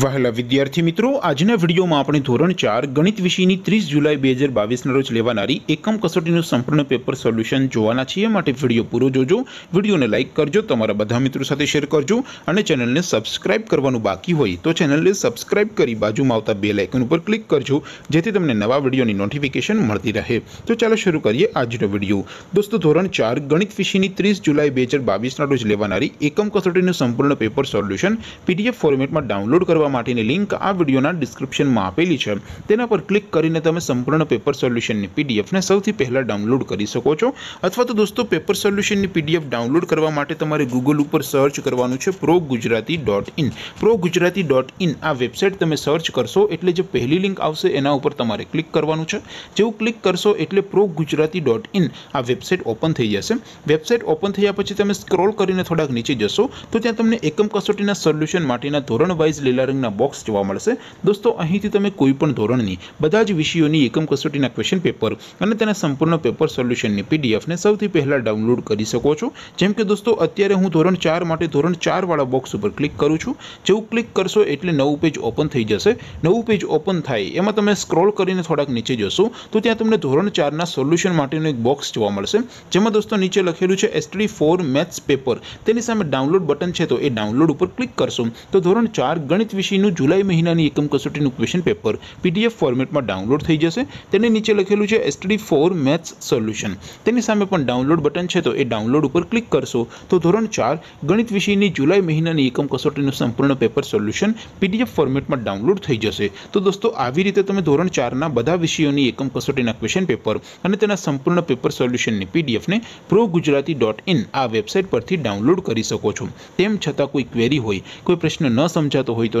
વાહલા વિદ્યાર્થી મિત્રો આજના વિડિયોમાં આપણે ધોરણ 4 ગણિત વિષયની 30 જુલાઈ 2022 ના રોજ લેવાણારી એકમ કસોટીનું સંપૂર્ણ પેપર સોલ્યુશન જોવાના છે એમ માટે વિડિયો પૂરો જોજો વિડિયોને લાઈક કરજો તમારા બધા મિત્રો સાથે શેર કરજો અને ચેનલને સબ્સ્ક્રાઇબ કરવાનું બાકી હોય તો ચેનલને સબ્સ્ક્રાઇબ કરી બાજુમાં આવતા બેલ આઇકન ઉપર ક્લિક કરજો જેથી તમને નવા વિડિયોની નોટિફિકેશન મળતી રહે તો ચાલો શરૂ કરીએ આજનો વિડિયો દોસ્તો ધોરણ 4 ગણિત વિષયની 30 જુલાઈ 2022 ના રોજ લેવાણારી એકમ કસોટીનું સંપૂર્ણ પેપર સોલ્યુશન પીડીએફ ફોર્મેટમાં ડાઉનલોડ કરવા માટેની લિંક આ વિડિયોના ડિસ્ક્રિપ્શનમાં આપેલી છે તેના પર ક્લિક કરીને તમે સંપૂર્ણ પેપર સોલ્યુશનની પીડીએફ ને સૌથી પહેલા ડાઉનલોડ કરી શકો છો અથવા તો દોસ્તો પેપર સોલ્યુશનની પીડીએફ ડાઉનલોડ કરવા માટે તમારે Google ઉપર સર્ચ કરવાનું છે progujarati.in progujarati.in આ વેબસાઈટ તમે સર્ચ કરશો એટલે જે પહેલી લિંક આવશે એના ઉપર તમારે ક્લિક કરવાનું છે જેવું ક્લિક કરશો એટલે progujarati.in આ વેબસાઈટ ઓપન થઈ જશે વેબસાઈટ ઓપન થઈયા પછી તમે સ્ક્રોલ કરીને થોડાક નીચે જશો તો ત્યાં તમને એકમ કસોટીના સોલ્યુશન માટેના ધોરણ વાઇઝ રંગના બોક્સ જોવા મળશે દોસ્તો અહીંથી તમે કોઈપણ ધોરણની બધા જ વિષયોની એકમ કસોટીના ક્વેશ્ચન પેપર અને તેના સંપૂર્ણ પેપર સોલ્યુશનની પીડીએફને સૌથી પહેલાં ડાઉનલોડ કરી શકો છો જેમ કે દોસ્તો અત્યારે હું ધોરણ ચાર માટે ધોરણ ચારવાળા બોક્સ ઉપર ક્લિક કરું છું જેવું ક્લિક કરશો એટલે નવું પેજ ઓપન થઈ જશે નવું પેજ ઓપન થાય એમાં તમે સ્ક્રોલ કરીને થોડાક નીચે જશો તો ત્યાં તમને ધોરણ ચારના સોલ્યુશન માટેનું એક બોક્સ જોવા મળશે જેમાં દોસ્તો નીચે લખેલું છે એસટી ફોર મેથ્સ પેપર તેની સામે ડાઉનલોડ બટન છે તો એ ડાઉનલોડ ઉપર ક્લિક કરશો તો ધોરણ ચાર ગણિત વિષયનું જુલાઈ મહિનાની એકમ કસોટીનું ક્વેશ્ચન પેપર પીડીએફ ફોર્મેટમાં ડાઉનલોડ થઈ જશે તેની નીચે લખેલું છે STD 4 मैथ्स સોલ્યુશન તેની સામે આપણ ડાઉનલોડ બટન છે તો એ ડાઉનલોડ ઉપર ક્લિક કરશો તો ધોરણ 4 ગણિત વિષયની જુલાઈ મહિનાની એકમ કસોટીનું સંપૂર્ણ પેપર સોલ્યુશન પીડીએફ ફોર્મેટમાં ડાઉનલોડ થઈ જશે તો દોસ્તો આવી રીતે તમે ધોરણ 4 ના બધા વિષયોની એકમ કસોટીના ક્વેશ્ચન પેપર અને તેના સંપૂર્ણ પેપર સોલ્યુશનની પીડીએફ ને progujarati.in આ વેબસાઈટ પરથી ડાઉનલોડ કરી શકો છો તેમ છતાં કોઈ ક્વેરી હોય કોઈ પ્રશ્ન ન સમજાતો હોય